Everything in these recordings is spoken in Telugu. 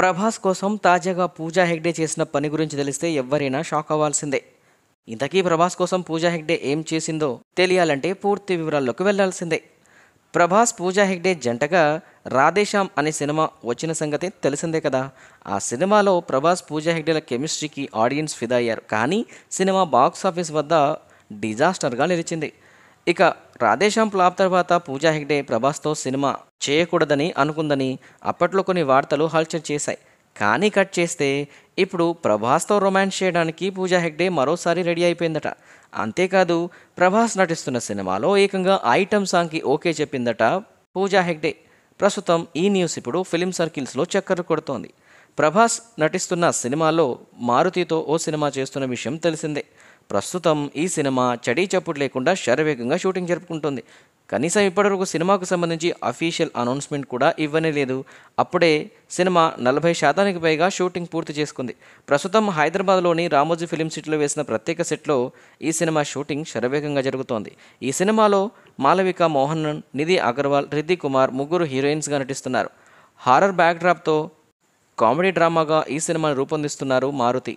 ప్రభాస్ కోసం తాజాగా పూజా హెగ్డే చేసిన పని గురించి తెలిస్తే ఎవరైనా షాక్ అవ్వాల్సిందే ఇంతకీ ప్రభాస్ కోసం పూజా హెగ్డే ఏం చేసిందో తెలియాలంటే పూర్తి వివరాల్లోకి వెళ్లాల్సిందే ప్రభాస్ పూజా హెగ్డే జంటగా రాధేశ్యామ్ అనే సినిమా వచ్చిన సంగతి తెలిసిందే కదా ఆ సినిమాలో ప్రభాస్ పూజా హెగ్డేల కెమిస్ట్రీకి ఆడియన్స్ ఫిదా అయ్యారు కానీ సినిమా బాక్స్ ఆఫీస్ వద్ద డిజాస్టర్గా నిలిచింది ఇక రాధేశ్యాం ప్లాప్ తర్వాత పూజా హెగ్డే ప్రభాస్తో సినిమా చేయకూడదని అనుకుందని అప్పట్లో కొన్ని వార్తలు హల్చల్ చేశాయి కానీ కట్ చేస్తే ఇప్పుడు ప్రభాస్తో రొమాన్స్ చేయడానికి పూజా హెగ్డే మరోసారి రెడీ అయిపోయిందట అంతేకాదు ప్రభాస్ నటిస్తున్న సినిమాలో ఏకంగా ఐటమ్ సాంగ్కి ఓకే చెప్పిందట పూజా హెగ్డే ప్రస్తుతం ఈ న్యూస్ ఇప్పుడు ఫిలిం సర్కిల్స్లో చక్కర్లు కొడుతోంది ప్రభాస్ నటిస్తున్న సినిమాలో మారుతితో ఓ సినిమా చేస్తున్న విషయం తెలిసిందే ప్రస్తుతం ఈ సినిమా చడీ చప్పుడు లేకుండా శరవేగంగా షూటింగ్ జరుపుకుంటుంది కనీసం ఇప్పటివరకు సినిమాకు సంబంధించి అఫీషియల్ అనౌన్స్మెంట్ కూడా ఇవ్వనే లేదు అప్పుడే సినిమా నలభై శాతానికి పైగా షూటింగ్ పూర్తి చేసుకుంది ప్రస్తుతం హైదరాబాద్లోని రామోజీ ఫిలిం సిటీలో వేసిన ప్రత్యేక సెట్లో ఈ సినిమా షూటింగ్ శరవేగంగా జరుగుతోంది ఈ సినిమాలో మాలవిక మోహన్ నిధి అగర్వాల్ రిద్ది కుమార్ ముగ్గురు హీరోయిన్స్గా నటిస్తున్నారు హారర్ బ్యాక్డ్రాప్తో కామెడీ డ్రామాగా ఈ సినిమాను రూపొందిస్తున్నారు మారుతి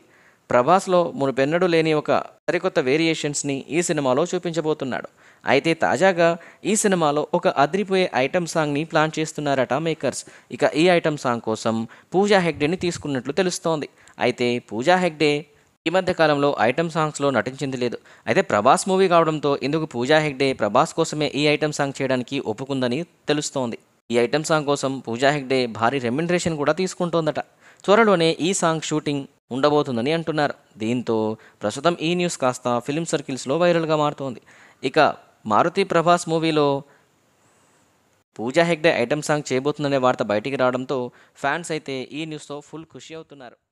ప్రభాస్లో మునుపెన్నడూ లేని ఒక సరికొత్త వేరియేషన్స్ని ఈ సినిమాలో చూపించబోతున్నాడు అయితే తాజాగా ఈ సినిమాలో ఒక అదిరిపోయే ఐటమ్ సాంగ్ని ప్లాన్ చేస్తున్నారట మేకర్స్ ఇక ఈ ఐటమ్ సాంగ్ కోసం పూజా హెగ్డేని తీసుకున్నట్లు తెలుస్తోంది అయితే పూజా హెగ్డే ఈ మధ్య కాలంలో ఐటమ్ సాంగ్స్లో నటించింది లేదు అయితే ప్రభాస్ మూవీ కావడంతో ఇందుకు పూజా హెగ్డే ప్రభాస్ కోసమే ఈ ఐటమ్ సాంగ్ చేయడానికి ఒప్పుకుందని తెలుస్తోంది ఈ ఐటెం సాంగ్ కోసం పూజా హెగ్డే భారీ రెమ్యునరేషన్ కూడా తీసుకుంటోందట త్వరలోనే ఈ సాంగ్ షూటింగ్ ఉండబోతుందని అంటున్నారు దీంతో ప్రస్తుతం ఈ న్యూస్ కాస్త ఫిలిం సర్కిల్స్లో వైరల్గా మారుతోంది ఇక మారుతి ప్రభాస్ మూవీలో పూజా హెగ్డే ఐటమ్ సాంగ్ చేయబోతుందనే వార్త బయటికి రావడంతో ఫ్యాన్స్ అయితే ఈ న్యూస్తో ఫుల్ ఖుషి అవుతున్నారు